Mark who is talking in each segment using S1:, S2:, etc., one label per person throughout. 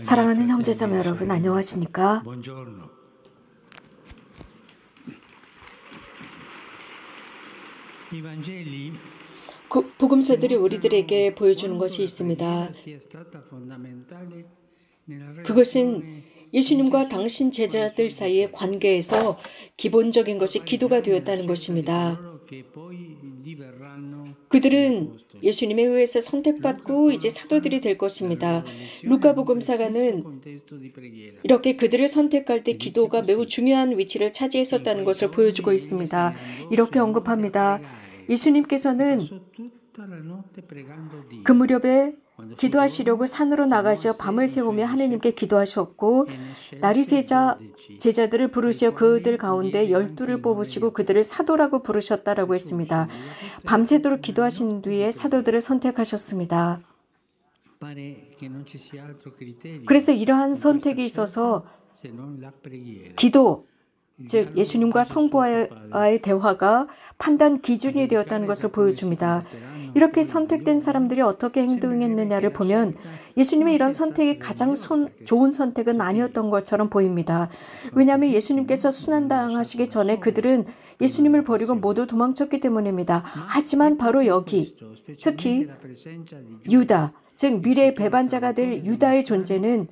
S1: 사랑하는 형제자매 여러분 안녕하십니까? 그 복음서들이 우리들에게 보여주는 것이 있습니다. 그것은 예수님과 당신 제자들 사이의 관계에서 기본적인 것이 기도가 되었다는 것입니다. 그들은 예수님에 의해서 선택받고 이제 사도들이 될 것입니다. 루카복음사가는 이렇게 그들을 선택할 때 기도가 매우 중요한 위치를 차지했었다는 것을 보여주고 있습니다. 이렇게 언급합니다. 예수님께서는 그 무렵에 기도하시려고 산으로 나가시어 밤을 새우며 하느님께 기도하셨고 날이 네, 새자 네, 네, 제자들을 부르시어 그들 가운데 열두를 뽑으시고 그들을 사도라고 부르셨다라고 했습니다. 밤새도록 기도하신 뒤에 사도들을 선택하셨습니다. 그래서 이러한 선택에 있어서 기도 즉 예수님과 성부와의 대화가 판단 기준이 되었다는 것을 보여줍니다. 이렇게 선택된 사람들이 어떻게 행동했느냐를 보면 예수님의 이런 선택이 가장 손, 좋은 선택은 아니었던 것처럼 보입니다. 왜냐하면 예수님께서 순환당하시기 전에 그들은 예수님을 버리고 모두 도망쳤기 때문입니다. 하지만 바로 여기, 특히 유다, 즉 미래의 배반자가 될 유다의 존재는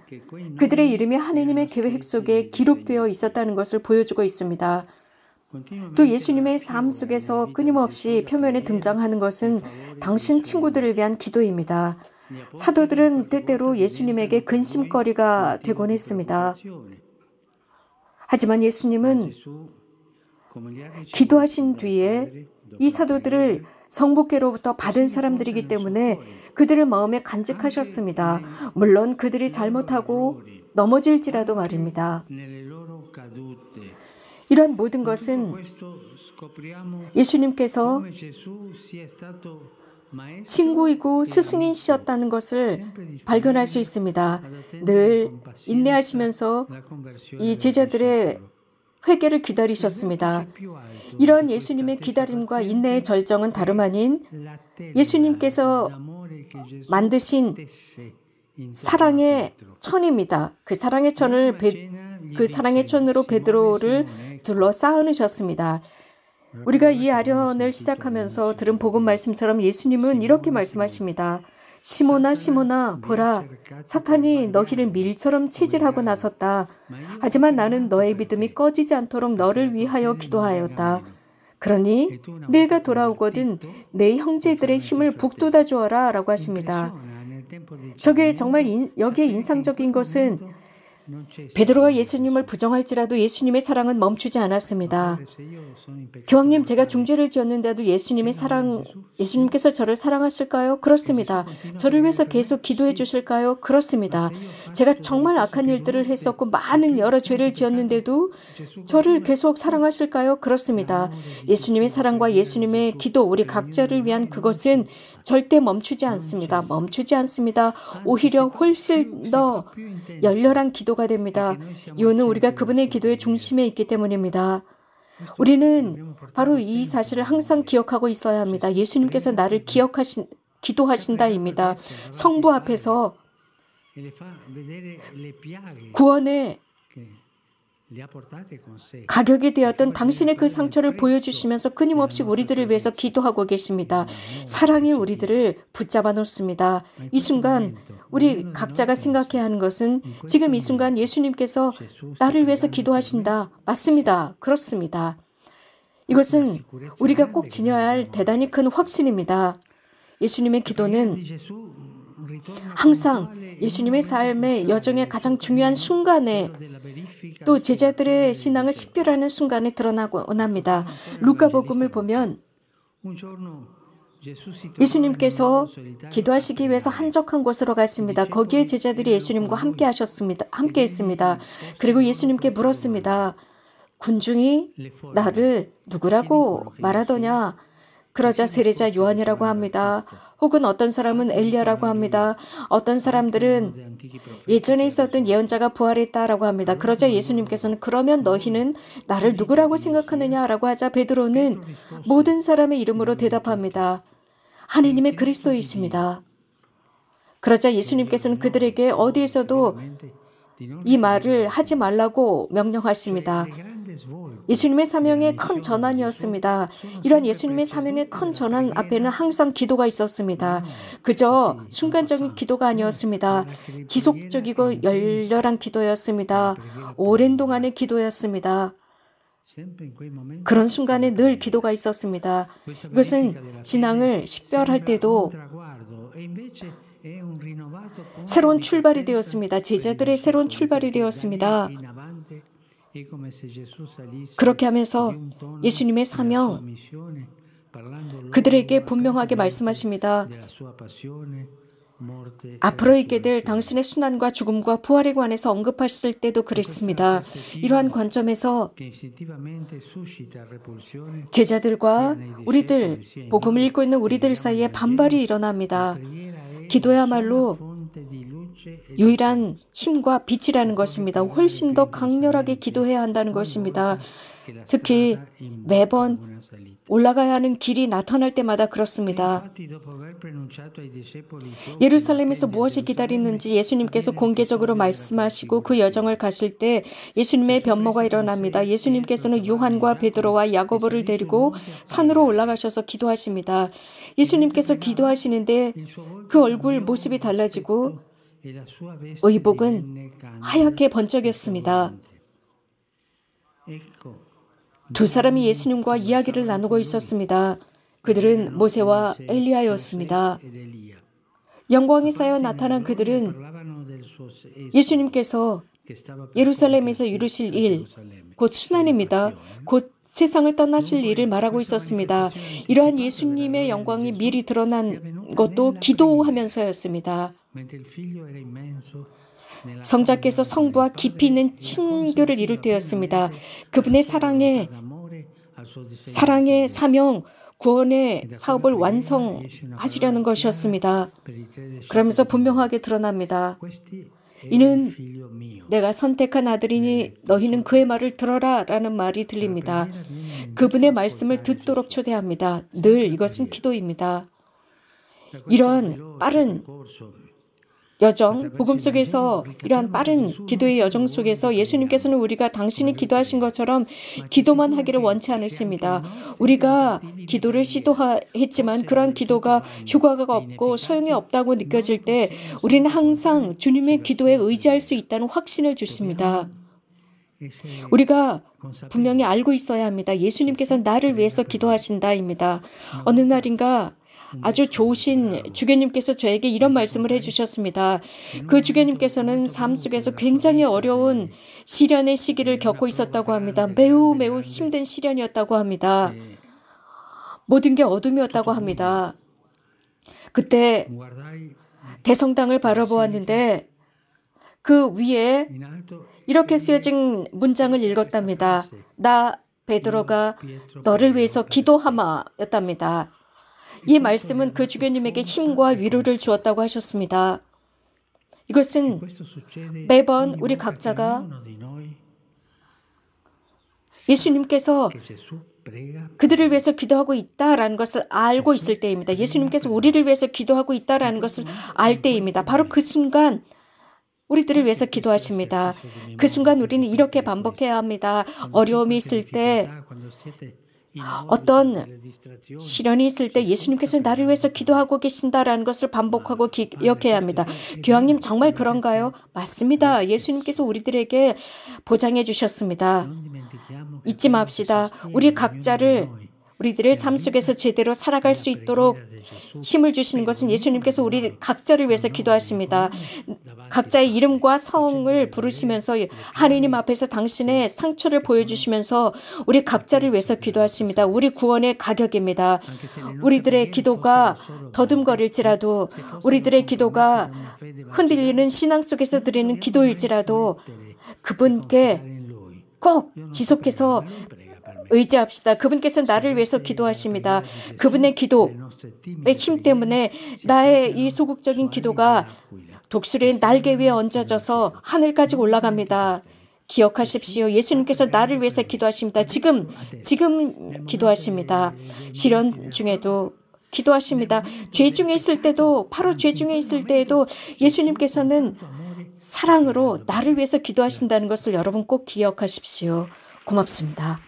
S1: 그들의 이름이 하느님의 계획 속에 기록되어 있었다는 것을 보여주고 있습니다. 또 예수님의 삶 속에서 끊임없이 표면에 등장하는 것은 당신 친구들을 위한 기도입니다. 사도들은 때때로 예수님에게 근심거리가 되곤 했습니다. 하지만 예수님은 기도하신 뒤에 이 사도들을 성부께로부터 받은 사람들이기 때문에 그들을 마음에 간직하셨습니다. 물론 그들이 잘못하고 넘어질지라도 말입니다. 이런 모든 것은 예수님께서 친구이고 스승이셨다는 것을 발견할 수 있습니다. 늘 인내하시면서 이 제자들의 회개를 기다리셨습니다. 이런 예수님의 기다림과 인내의 절정은 다름 아닌 예수님께서 만드신 사랑의 천입니다. 그 사랑의 천을 그 사랑의 천으로 베드로를 둘러 쌓으셨습니다. 우리가 이 아련을 시작하면서 들은 복음 말씀처럼 예수님은 이렇게 말씀하십니다. 시모나 시모나 보라 사탄이 너희를 밀처럼 체질하고 나섰다. 하지만 나는 너의 믿음이 꺼지지 않도록 너를 위하여 기도하였다. 그러니 내가 돌아오거든 내 형제들의 힘을 북돋아 주어라 라고 하십니다. 저게 정말 인, 여기에 인상적인 것은 베드로가 예수님을 부정할지라도 예수님의 사랑은 멈추지 않았습니다. 교황님, 제가 중죄를 지었는데도 예수님의 사랑, 예수님께서 저를 사랑하실까요? 그렇습니다. 저를 위해서 계속 기도해 주실까요? 그렇습니다. 제가 정말 악한 일들을 했었고 많은 여러 죄를 지었는데도 저를 계속 사랑하실까요? 그렇습니다. 예수님의 사랑과 예수님의 기도, 우리 각자를 위한 그것은 절대 멈추지 않습니다. 멈추지 않습니다. 오히려 훨씬 더 열렬한 기도 기도가 됩니다. 이유는 우리가 그분의 기도의 중심에 있기 때문입니다. 우리는 바로 이 사실을 항상 기억하고 있어야 합니다. 예수님께서 나를 기억하신 기도하신다입니다. 성부 앞에서 구원의 가격이 되었던 당신의 그 상처를 보여주시면서 끊임없이 우리들을 위해서 기도하고 계십니다. 사랑이 우리들을 붙잡아 놓습니다. 이 순간 우리 각자가 생각해야 하는 것은 지금 이 순간 예수님께서 나를 위해서 기도하신다. 맞습니다. 그렇습니다. 이것은 우리가 꼭 지녀야 할 대단히 큰 확신입니다. 예수님의 기도는 항상 e 예수님의 삶의 여정의 가장 중요한 순간에 또 제자들의 신앙을 식별하는 순간에 드러나고 납니다. 음. 음. 음. 루카복음을 보면 예수님께서 기도하시기 위해서 한적한 곳으로 갔습니다. 거기에 제자들이 예수님과 함께 하셨습니다. 함께 했습니다. 그리고 예수님께 물었습니다. 군중이 나를 누구라고 말하더냐? 그러자 세례자 요한이라고 합니다. 혹은 어떤 사람은 엘리야라고 합니다. 어떤 사람들은 예전에 있었던 예언자가 부활했다라고 합니다. 그러자 예수님께서는 그러면 너희는 나를 누구라고 생각하느냐라고 하자 베드로는 모든 사람의 이름으로 대답합니다. 하느님의 그리스도이십니다. 그러자 예수님께서는 그들에게 어디에서도 이 말을 하지 말라고 명령하십니다. 예수님의 사명의 큰 전환이었습니다. 이런 예수님의 사명의 큰 전환 앞에는 항상 기도가 있었습니다. 그저 순간적인 기도가 아니었습니다. 지속적이고 열렬한 기도였습니다. 오랜 동안의 기도였습니다. 그런 순간에 늘 기도가 있었습니다. 이것은 신앙을 식별할 때도 새로운 출발이 되었습니다. 제자들의 새로운 출발이 되었습니다. 그렇게 하면서 예수님의 사명, 그들에게 분명하게 말씀하십니다. 앞으로 있게 될 당신의 순환과 죽음과 부활에 관해서 언급했을 때도 그랬습니다. 이러한 관점에서 제자들과 우리들, 복음을 읽고 있는 우리들 사이에 반발이 일어납니다. 기도야말로 유일한 힘과 빛이라는 것입니다. 훨씬 더 강렬하게 기도해야 한다는 것입니다. 특히 매번 올라가야 하는 길이 나타날 때마다 그렇습니다. 예루살렘에서 무엇이 기다리는지 예수님께서 공개적으로 말씀하시고 그 여정을 가실 때 예수님의 변모가 일어납니다. 예수님께서는 요한과 베드로와 야고보를 데리고 산으로 올라가셔서 기도하십니다. 예수님께서 기도하시는데 그 얼굴 모습이 달라지고 의복은 하얗게 번쩍였습니다. 두 사람이 예수님과 이야기를 나누고 있었습니다. 그들은 모세와 엘리야였습니다. 영광이 쌓여 나타난 그들은 예수님께서 예루살렘에서 이루실 일, 곧 순환입니다. 곧 세상을 떠나실 일을 말하고 있었습니다. 이러한 예수님의 영광이 미리 드러난 것도 기도하면서였습니다. 성자께서 성부와 깊이 있는 친교를 이룰 때였습니다. 그분의 사랑에 사랑의 사명, 구원의 사업을 완성하시려는 것이었습니다. 그러면서 분명하게 드러납니다. 이는 내가 선택한 아들이니 네, 그 너희는 그의 말을 들어라 라는 말이 들립니다. 그분의 말씀을 듣도록 초대합니다. 늘 이것은 기도입니다. 이런 빠른 그 여정, 그 복음 속에서 이러한 빠른 기도의 여정 속에서 예수님께서는 우리가 당신이 기도하신 것처럼 기도만 하기를 원치 않으십니다. 우리가 기도를 시도했지만 그런 기도가 효과가 없고 소용이 없다고 느껴질 때 우리는 항상 주님의 기도에 의지할 수 있다는 확신을 주십니다. 우리가 분명히 알고 있어야 합니다. 예수님께서 그렇죠. 나를 위해서 그러니까 기도하신다입니다. 어. 어느 날인가 아주 네. 좋으신 네. 주교님께서 저에게 이런 네. 말씀을 해주셨습니다. 음. 그 주교님께서는 삶 속에서 굉장히 어려운 시련의 시기를 겪고 있었다고 합니다. 매우 매우 힘든 시련이었다고 합니다. 모든 게 어둠이었다고 합니다. 그때 대성당을 바라보았는데 그 위에 이렇게 쓰여진 문장을 읽었답니다. 나 베드로가 너를 위해서 기도하마였답니다. 이 말씀은 그 주교님에게 힘과 위로를 주었다고 하셨습니다. 이것은 매번 우리 각자가 예수님께서 그들을 위해서 기도하고 있다라는 것을 알고 있을 때입니다. 예수님께서 우리를 위해서 기도하고 있다라는 것을 알 때입니다. 바로 그 순간 우리들을 위해서 기도하십니다. 그 순간 우리는 이렇게 반복해야 합니다. 어려움이 있을 때 어떤 시련이 있을 때 예수님께서 나를 위해서 기도하고 계신다라는 것을 반복하고 기억해야 합니다. 교황님 정말 그런가요? 맞습니다. 예수님께서 우리들에게 보장해 주셨습니다. 잊지 맙시다. 우리 각자를 우리들의 삶 속에서 제대로 살아갈 수 있도록 힘을 주시는 것은 예수님께서 우리 각자를 위해서 기도하십니다. 각자의 이름과 성을 부르시면서 하느님 앞에서 당신의 상처를 보여주시면서 우리 각자를 위해서 기도하십니다. 우리 구원의 가격입니다. 우리들의 기도가 더듬거릴지라도 우리들의 기도가 흔들리는 신앙 속에서 드리는 기도일지라도 그분께 꼭 지속해서 의지합시다. 그분께서 나를 위해서 기도하십니다. 그분의 기도의 힘 때문에 나의 이 소극적인 기도가 독수리의 날개 위에 얹어져서 하늘까지 올라갑니다. 기억하십시오. 예수님께서 나를 위해서 기도하십니다. 지금, 지금 기도하십니다. 시련 중에도 기도하십니다. 죄 중에 있을 때도, 바로 죄 중에 있을 때에도 예수님께서는 사랑으로 나를 위해서 기도하신다는 것을 여러분 꼭 기억하십시오. 고맙습니다.